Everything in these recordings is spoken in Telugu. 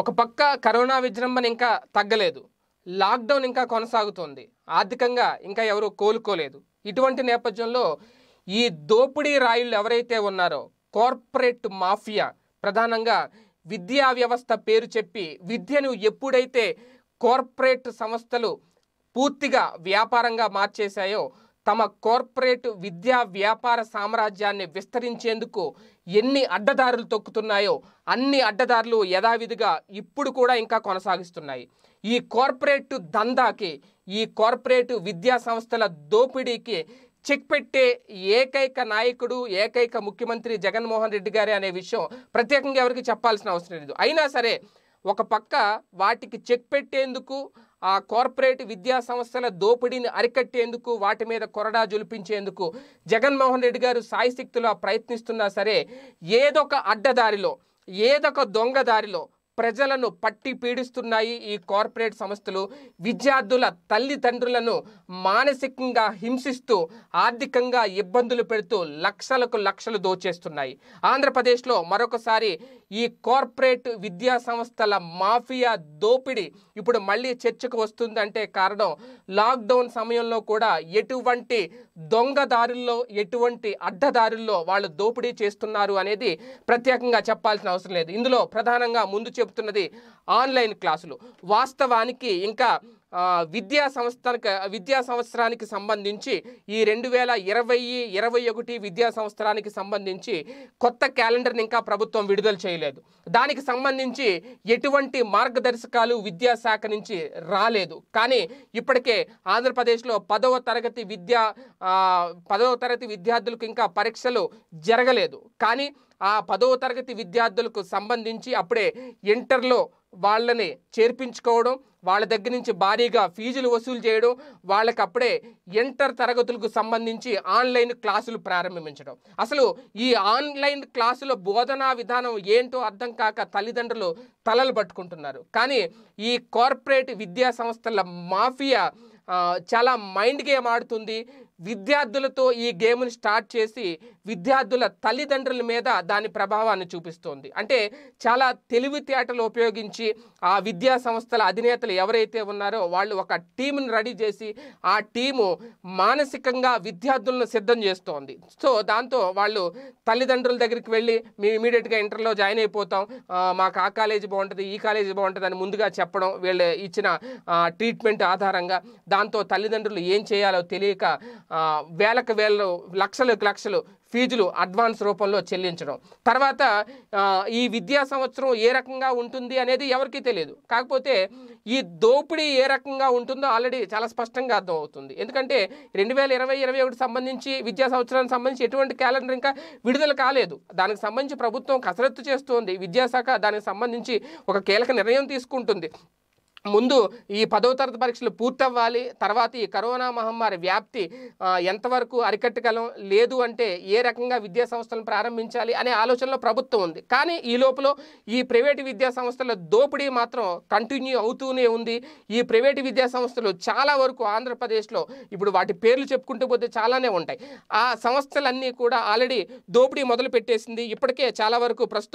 ఒక పక్క కరోనా విజృంభణ ఇంకా తగ్గలేదు లాక్డౌన్ ఇంకా కొనసాగుతోంది ఆర్థికంగా ఇంకా ఎవరూ కోలుకోలేదు ఇటువంటి నేపథ్యంలో ఈ దోపిడీ రాయుళ్ళు ఎవరైతే ఉన్నారో కార్పొరేట్ మాఫియా ప్రధానంగా విద్యా వ్యవస్థ పేరు చెప్పి విద్యను ఎప్పుడైతే కార్పొరేట్ సంస్థలు పూర్తిగా వ్యాపారంగా మార్చేశాయో తమ కార్పొరేట్ విద్యా వ్యాపార సామ్రాజ్యాన్ని విస్తరించేందుకు ఎన్ని అడ్డదారులు తొక్కుతున్నాయో అన్ని అడ్డదారులు యథావిధిగా ఇప్పుడు కూడా ఇంకా కొనసాగిస్తున్నాయి ఈ కార్పొరేట్ దందాకి ఈ కార్పొరేట్ విద్యా సంస్థల దోపిడీకి చెక్ పెట్టే ఏకైక నాయకుడు ఏకైక ముఖ్యమంత్రి జగన్మోహన్ రెడ్డి గారే అనే విషయం ప్రత్యేకంగా ఎవరికి చెప్పాల్సిన అవసరం లేదు అయినా సరే ఒక పక్క వాటికి చెక్ పెట్టేందుకు ఆ కార్పొరేట్ విద్యా సంస్థల దోపిడీని అరికట్టేందుకు వాటి మీద కొరడా జొలిపించేందుకు జగన్మోహన్ రెడ్డి గారు సాయశక్తిలో ప్రయత్నిస్తున్నా సరే ఏదొక అడ్డదారిలో ఏదొక దొంగదారిలో ప్రజలను పట్టి పీడిస్తున్నాయి ఈ కార్పొరేట్ సంస్థలు విద్యార్థుల తల్లిదండ్రులను మానసికంగా హింసిస్తూ ఆర్థికంగా ఇబ్బందులు పెడుతూ లక్షలకు లక్షలు దోచేస్తున్నాయి ఆంధ్రప్రదేశ్లో మరొకసారి ఈ కార్పొరేట్ విద్యా సంస్థల మాఫియా దోపిడి ఇప్పుడు మళ్ళీ చర్చకు వస్తుందంటే కారణం లాక్డౌన్ సమయంలో కూడా ఎటువంటి దొంగదారుల్లో ఎటువంటి అడ్డదారుల్లో వాళ్ళు దోపిడీ చేస్తున్నారు అనేది ప్రత్యేకంగా చెప్పాల్సిన అవసరం లేదు ఇందులో ప్రధానంగా ముందు చెప్పు చెప్తున్నది ఆన్లైన్ క్లాసులు వాస్తవానికి ఇంకా విద్యా సంస్థానికి విద్యా సంవత్సరానికి సంబంధించి ఈ రెండు వేల ఇరవై ఇరవై ఒకటి విద్యా సంవత్సరానికి సంబంధించి కొత్త క్యాలెండర్ని ఇంకా ప్రభుత్వం విడుదల చేయలేదు దానికి సంబంధించి ఎటువంటి మార్గదర్శకాలు విద్యాశాఖ నుంచి రాలేదు కానీ ఇప్పటికే ఆంధ్రప్రదేశ్లో పదవ తరగతి విద్యా పదవ తరగతి విద్యార్థులకు ఇంకా పరీక్షలు జరగలేదు కానీ ఆ పదవ తరగతి విద్యార్థులకు సంబంధించి అప్పుడే ఇంటర్లో వాళ్ళని చేర్పించుకోవడం వాళ్ళ దగ్గర నుంచి భారీగా ఫీజులు వసూలు చేయడం వాళ్ళకప్పుడే ఇంటర్ తరగతులకు సంబంధించి ఆన్లైన్ క్లాసులు ప్రారంభించడం అసలు ఈ ఆన్లైన్ క్లాసుల బోధనా విధానం ఏంటో అర్థం కాక తల్లిదండ్రులు తలలు పట్టుకుంటున్నారు కానీ ఈ కార్పొరేట్ విద్యా సంస్థల మాఫియా చాలా మైండ్ గేమ్ ఆడుతుంది విద్యార్థులతో ఈ గేమ్ని స్టార్ట్ చేసి విద్యార్థుల తల్లిదండ్రుల మీద దాని ప్రభావాన్ని చూపిస్తోంది అంటే చాలా తెలివితేటలు ఉపయోగించి ఆ విద్యా సంస్థల అధినేతలు ఎవరైతే ఉన్నారో వాళ్ళు ఒక టీంను రెడీ చేసి ఆ టీము మానసికంగా విద్యార్థులను సిద్ధం చేస్తోంది సో దాంతో వాళ్ళు తల్లిదండ్రుల దగ్గరికి వెళ్ళి మేము ఇమీడియట్గా ఇంటర్లో జాయిన్ అయిపోతాం మాకు ఆ కాలేజీ బాగుంటుంది ఈ కాలేజీ బాగుంటుంది అని ముందుగా చెప్పడం వీళ్ళు ఇచ్చిన ట్రీట్మెంట్ ఆధారంగా దాంతో తల్లిదండ్రులు ఏం చేయాలో తెలియక వేలకు వేలు లక్షలు లక్షలు ఫీజులు అడ్వాన్స్ రూపంలో చెల్లించడం తర్వాత ఈ విద్యా సంవత్సరం ఏ రకంగా ఉంటుంది అనేది ఎవరికీ తెలియదు కాకపోతే ఈ దోపిడీ ఏ రకంగా ఉంటుందో ఆల్రెడీ చాలా స్పష్టంగా అర్థమవుతుంది ఎందుకంటే రెండు వేల ఇరవై ఇరవై ఒకటి సంబంధించి విద్యా సంవత్సరానికి సంబంధించి ఎటువంటి క్యాలెండర్ ఇంకా విడుదల కాలేదు దానికి సంబంధించి ప్రభుత్వం కసరత్తు చేస్తుంది విద్యాశాఖ దానికి సంబంధించి ఒక కీలక నిర్ణయం తీసుకుంటుంది ముందు ఈ పదవ తరగతి పరీక్షలు పూర్తవ్వాలి తర్వాత ఈ కరోనా మహమ్మారి వ్యాప్తి ఎంతవరకు అరికట్టగలం లేదు అంటే ఏ రకంగా విద్యా సంస్థలను ప్రారంభించాలి అనే ఆలోచనలో ప్రభుత్వం ఉంది కానీ ఈ లోపల ఈ ప్రైవేటు విద్యా సంస్థల దోపిడీ మాత్రం కంటిన్యూ అవుతూనే ఉంది ఈ ప్రైవేటు విద్యా సంస్థలు చాలా వరకు ఆంధ్రప్రదేశ్లో ఇప్పుడు వాటి పేర్లు చెప్పుకుంటూ పోతే చాలానే ఉంటాయి ఆ సంస్థలన్నీ కూడా ఆల్రెడీ దోపిడీ మొదలు పెట్టేసింది ఇప్పటికే చాలా వరకు ప్రస్తుతం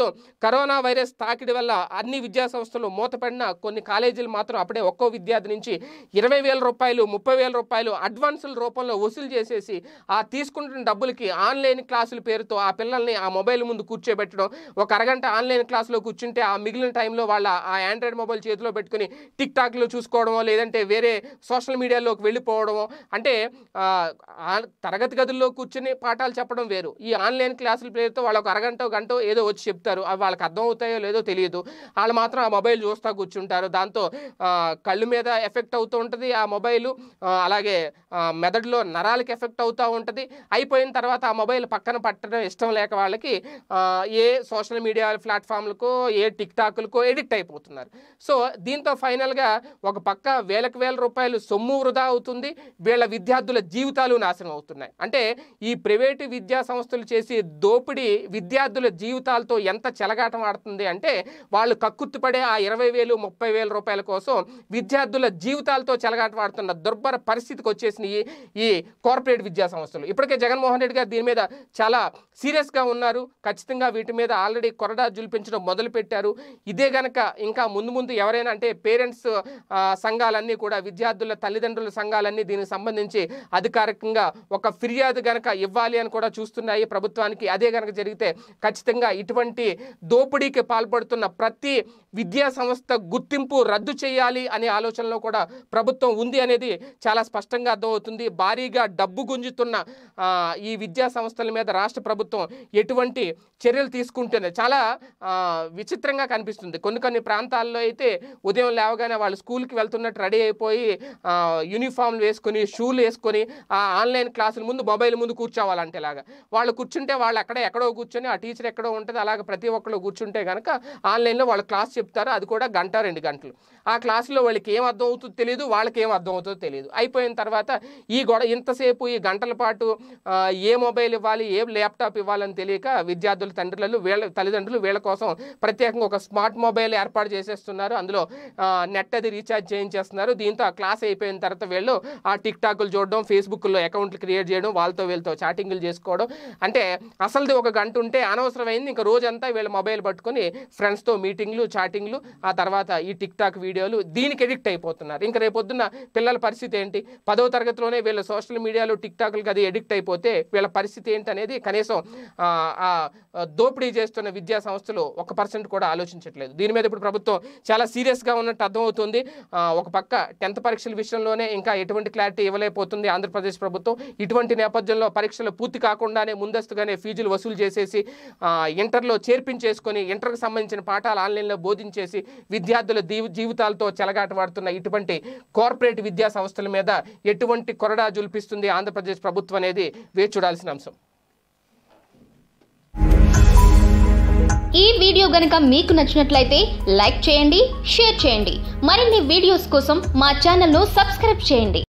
కరోనా వైరస్ తాకిడి వల్ల అన్ని విద్యా సంస్థలు మూతపడిన కొన్ని కాలేజీలు మాత్రం అప్పుడే ఒక్కో విద్యార్థి నుంచి ఇరవై వేల రూపాయలు ముప్పై వేల రూపాయలు అడ్వాన్సుల రూపంలో వసూలు చేసేసి ఆ తీసుకుంటున్న డబ్బులకి ఆన్లైన్ క్లాసుల పేరుతో ఆ పిల్లల్ని ఆ మొబైల్ ముందు కూర్చోబెట్టడం ఒక అరగంట ఆన్లైన్ క్లాసులో కూర్చుంటే ఆ మిగిలిన టైంలో వాళ్ళ ఆ ఆండ్రాయిడ్ మొబైల్ చేతిలో పెట్టుకుని టిక్ టాక్లో చూసుకోవడమో లేదంటే వేరే సోషల్ మీడియాలోకి వెళ్ళిపోవడమో అంటే తరగతి గదుల్లో కూర్చుని పాఠాలు చెప్పడం వేరు ఈ ఆన్లైన్ క్లాసుల పేరుతో వాళ్ళు ఒక అరగంట గంట ఏదో వచ్చి చెప్తారు అవి వాళ్ళకి అర్థం అవుతాయో లేదో తెలియదు వాళ్ళు మాత్రం ఆ మొబైల్ చూస్తూ కూర్చుంటారు దాంతో కళ్ళు మీద ఎఫెక్ట్ అవుతూ ఉంటుంది ఆ మొబైల్ అలాగే మెదడులో నరాలకి ఎఫెక్ట్ అవుతూ ఉంటుంది అయిపోయిన తర్వాత ఆ మొబైల్ పక్కన పట్టడం ఇష్టం లేక వాళ్ళకి ఏ సోషల్ మీడియా ప్లాట్ఫామ్లకో ఏ టిక్ ఎడిక్ట్ అయిపోతున్నారు సో దీంతో ఫైనల్గా ఒక పక్క వేలకు వేల రూపాయలు సొమ్ము వృధా అవుతుంది వీళ్ళ విద్యార్థుల జీవితాలు నాశనం అవుతున్నాయి అంటే ఈ ప్రైవేటు విద్యా సంస్థలు చేసి దోపిడీ విద్యార్థుల జీవితాలతో ఎంత చెలగాటం ఆడుతుంది అంటే వాళ్ళు కక్కుర్తిపడే ఆ ఇరవై వేలు ముప్పై వేల రూపాయల కోసం కోసం విద్యార్థుల జీవితాలతో చెలగాటవాడుతున్న దుర్భర పరిస్థితికి వచ్చేసినాయి ఈ కార్పొరేట్ విద్యా సంస్థలు ఇప్పటికే జగన్మోహన్ రెడ్డి గారు దీని మీద చాలా సీరియస్గా ఉన్నారు ఖచ్చితంగా వీటి మీద ఆల్రెడీ కొరడా జులిపించడం మొదలుపెట్టారు ఇదే గనక ఇంకా ముందు ముందు ఎవరైనా అంటే పేరెంట్స్ సంఘాలన్నీ కూడా విద్యార్థుల తల్లిదండ్రుల సంఘాలన్నీ దీనికి సంబంధించి అధికారికంగా ఒక ఫిర్యాదు గనక ఇవ్వాలి అని కూడా చూస్తున్నాయి ప్రభుత్వానికి అదే గనక జరిగితే ఖచ్చితంగా ఇటువంటి దోపిడీకి పాల్పడుతున్న ప్రతి విద్యా సంస్థ గుర్తింపు రద్దు చేయాలి అనే ఆలోచనలో కూడా ప్రభుత్వం ఉంది అనేది చాలా స్పష్టంగా అర్థమవుతుంది భారీగా డబ్బు గుంజుతున్న ఈ విద్యా సంస్థల మీద రాష్ట్ర ప్రభుత్వం ఎటువంటి చర్యలు తీసుకుంటుంది చాలా విచిత్రంగా కనిపిస్తుంది కొన్ని కొన్ని ప్రాంతాల్లో అయితే ఉదయం లేవగానే వాళ్ళు స్కూల్కి వెళ్తున్నట్టు రెడీ అయిపోయి యూనిఫామ్లు వేసుకొని షూలు వేసుకొని ఆ ఆన్లైన్ క్లాసుల ముందు మొబైల్ ముందు కూర్చోవాలంటే కూర్చోవాలంటేలాగా వాళ్ళు కూర్చుంటే వాళ్ళు అక్కడ ఎక్కడో కూర్చొని ఆ టీచర్ ఎక్కడో ఉంటుంది అలాగే ప్రతి ఒక్కళ్ళు కూర్చుంటే కనుక ఆన్లైన్లో వాళ్ళు క్లాస్ చెప్తారు అది కూడా గంట రెండు గంటలు ఆ క్లాసులో వాళ్ళకి ఏం అర్థం అవుతుందో తెలియదు వాళ్ళకి ఏం అర్థం అవుతుందో తెలియదు అయిపోయిన తర్వాత ఈ గొడ ఇంతసేపు ఈ గంటల పాటు ఏ మొబైల్ ఇవ్వాలి ఏ ల్యాప్టాప్ ఇవ్వాలని తెలియక విద్యార్థుల తండ్రులలో వీళ్ళ తల్లిదండ్రులు వీళ్ళ కోసం ప్రత్యేకంగా ఒక స్మార్ట్ మొబైల్ ఏర్పాటు చేసేస్తున్నారు అందులో నెట్ అది రీఛార్జ్ చేయించేస్తున్నారు దీంతో ఆ క్లాస్ అయిపోయిన తర్వాత వీళ్ళు ఆ టిక్ టాక్లు చూడడం ఫేస్బుక్లో అకౌంట్లు క్రియేట్ చేయడం వాళ్ళతో వీళ్ళతో చాటింగ్లు చేసుకోవడం అంటే అసలుది ఒక గంట ఉంటే అనవసరమైంది ఇంకా రోజంతా వీళ్ళ మొబైల్ పట్టుకొని ఫ్రెండ్స్తో మీటింగ్లు చాటింగ్లు ఆ తర్వాత ఈ టిక్ టాక్ వీడియో వీడియోలు దీనికి ఎడిక్ట్ అయిపోతున్నారు ఇంకా రేపొద్దున పిల్లల పరిస్థితి ఏంటి పదవ తరగతిలోనే వీళ్ళ సోషల్ మీడియాలో టిక్ టాక్లకు అది ఎడిక్ట్ అయిపోతే వీళ్ళ పరిస్థితి ఏంటి అనేది కనీసం దోపిడీ చేస్తున్న విద్యా సంస్థలు ఒక పర్సెంట్ కూడా ఆలోచించట్లేదు దీని మీద ఇప్పుడు ప్రభుత్వం చాలా సీరియస్గా ఉన్నట్టు అర్థమవుతుంది ఒక పక్క టెన్త్ పరీక్షల విషయంలోనే ఇంకా ఎటువంటి క్లారిటీ ఇవ్వలేకపోతుంది ఆంధ్రప్రదేశ్ ప్రభుత్వం ఇటువంటి నేపథ్యంలో పరీక్షలు పూర్తి కాకుండానే ముందస్తుగానే ఫీజులు వసూలు చేసేసి ఇంటర్లో చేర్పించేసుకొని ఇంటర్కి సంబంధించిన పాఠాలు ఆన్లైన్లో బోధించేసి విద్యార్థుల జీవితాలు ఫలితాలతో చెలగాటవాడుతున్న ఇటువంటి కార్పొరేట్ విద్యా సంస్థల మీద ఎటువంటి కొరడా జుల్పిస్తుంది ఆంధ్రప్రదేశ్ ప్రభుత్వం అనేది వేచి చూడాల్సిన అంశం ఈ వీడియో గనక మీకు నచ్చినట్లయితే లైక్ చేయండి షేర్ చేయండి మరిన్ని వీడియోస్ కోసం మా ఛానల్ను సబ్స్క్రైబ్ చేయండి